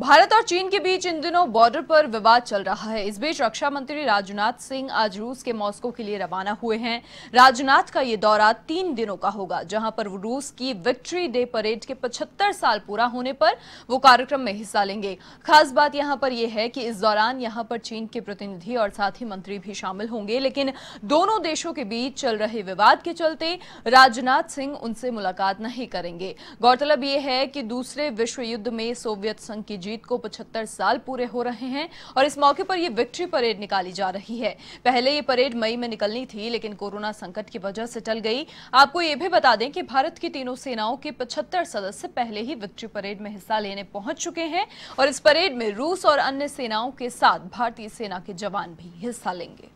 भारत और चीन के बीच इन दिनों बॉर्डर पर विवाद चल रहा है इस बीच रक्षा मंत्री राजनाथ सिंह आज रूस के मॉस्को के लिए रवाना हुए हैं राजनाथ का ये दौरा तीन दिनों का होगा जहां पर वो रूस की विक्ट्री डे परेड के 75 साल पूरा होने पर वो कार्यक्रम में हिस्सा लेंगे खास बात यहां पर यह है कि इस दौरान यहां पर चीन के प्रतिनिधि और साथ ही मंत्री भी शामिल होंगे लेकिन दोनों देशों के बीच चल रहे विवाद के चलते राजनाथ सिंह उनसे मुलाकात नहीं करेंगे गौरतलब यह है कि दूसरे विश्व युद्ध में सोवियत संघ की जीत को 75 साल पूरे हो रहे हैं और इस मौके पर यह विक्ट्री परेड निकाली जा रही है पहले ये परेड मई में निकलनी थी लेकिन कोरोना संकट की वजह से टल गई आपको ये भी बता दें कि भारत की तीनों सेनाओं के पचहत्तर सदस्य पहले ही विक्ट्री परेड में हिस्सा लेने पहुंच चुके हैं और इस परेड में रूस और अन्य सेनाओं के साथ भारतीय सेना के जवान भी हिस्सा लेंगे